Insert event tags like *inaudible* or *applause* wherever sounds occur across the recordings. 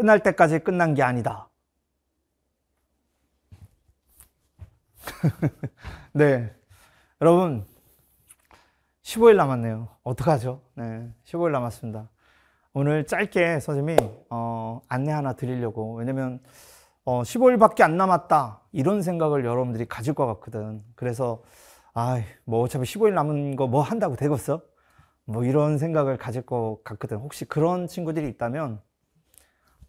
끝날 때까지 끝난 게 아니다. *laughs* 네. 여러분, 15일 남았네요. 어떡하죠? 네. 15일 남았습니다. 오늘 짧게 선생님이, 어, 안내 하나 드리려고. 왜냐면, 어, 15일밖에 안 남았다. 이런 생각을 여러분들이 가질 것 같거든. 그래서, 아, 뭐 어차피 15일 남은 거 뭐 한다고 되겠어? 뭐 이런 생각을 가질 것 같거든. 혹시 그런 친구들이 있다면,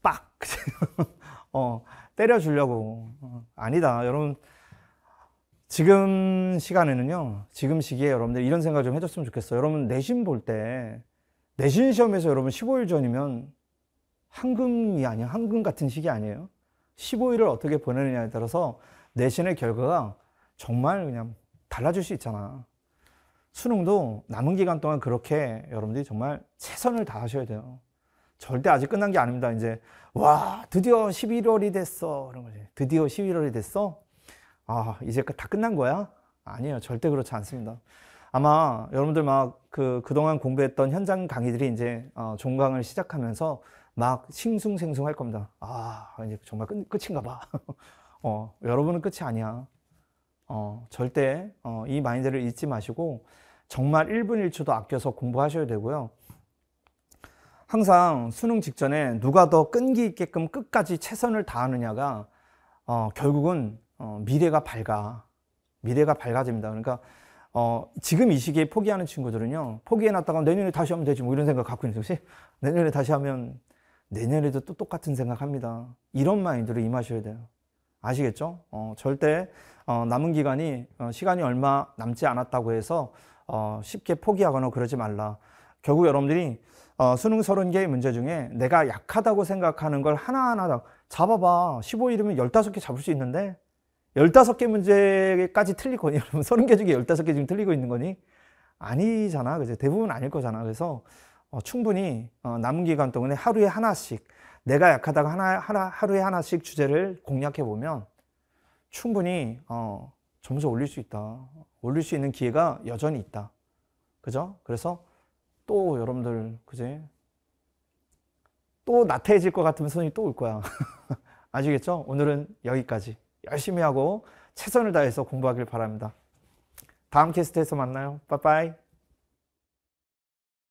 빡! *laughs* 어, 때려주려고. 어, 아니다. 여러분, 지금 시간에는요, 지금 시기에 여러분들 이런 생각 좀 해줬으면 좋겠어요. 여러분, 내신 볼 때, 내신 시험에서 여러분 15일 전이면 황금이아니에요황금 같은 시기 아니에요. 15일을 어떻게 보내느냐에 따라서 내신의 결과가 정말 그냥 달라질 수 있잖아. 수능도 남은 기간 동안 그렇게 여러분들이 정말 최선을 다하셔야 돼요. 절대 아직 끝난 게 아닙니다. 이제 와 드디어 11월이 됐어. 그런 거지. 드디어 11월이 됐어. 아 이제 그 다 끝난 거야? 아니에요. 절대 그렇지 않습니다. 아마 여러분들 막 그 그동안 공부했던 현장 강의들이 이제 어, 종강을 시작하면서 막 싱숭생숭할 겁니다. 아 이제 정말 끝, 끝인가 봐. *laughs* 어 여러분은 끝이 아니야. 어 절대 어, 이 마인드를 잊지 마시고 정말 1분 1초도 아껴서 공부하셔야 되고요. 항상 수능 직전에 누가 더 끈기 있게끔 끝까지 최선을 다하느냐가 어, 결국은 어, 미래가 밝아 미래가 밝아집니다. 그러니까 어, 지금 이 시기에 포기하는 친구들은요 포기해놨다가 내년에 다시 하면 되지 뭐 이런 생각 갖고 있는 거지 내년에 다시 하면 내년에도 또 똑같은 생각합니다. 이런 마인드로 임하셔야 돼요. 아시겠죠? 어, 절대 어, 남은 기간이 어, 시간이 얼마 남지 않았다고 해서 어, 쉽게 포기하거나 그러지 말라. 결국 여러분들이 어, 수능 30개의 문제 중에 내가 약하다고 생각하는 걸 하나하나 다 잡아봐. 15일이면 15개 잡을 수 있는데 15개 문제까지 틀릴 거니? *laughs* 여러분 30개 중에 15개 지금 틀리고 있는 거니? 아니잖아. 그제 대부분 아닐 거잖아. 그래서 어, 충분히 어, 남은 기간 동안에 하루에 하나씩 내가 약하다고 하나, 하나 하루에 하나씩 주제를 공략해 보면 충분히 어, 점수 올릴 수 있다. 올릴 수 있는 기회가 여전히 있다. 그죠? 그래서 또 여러분들 그제 또 나태해질 것 같으면 손이 또 올 거야. *laughs* 아시겠죠? 오늘은 여기까지 열심히 하고 최선을 다해서 공부하길 바랍니다. 다음 캐스트에서 만나요. 빠빠이.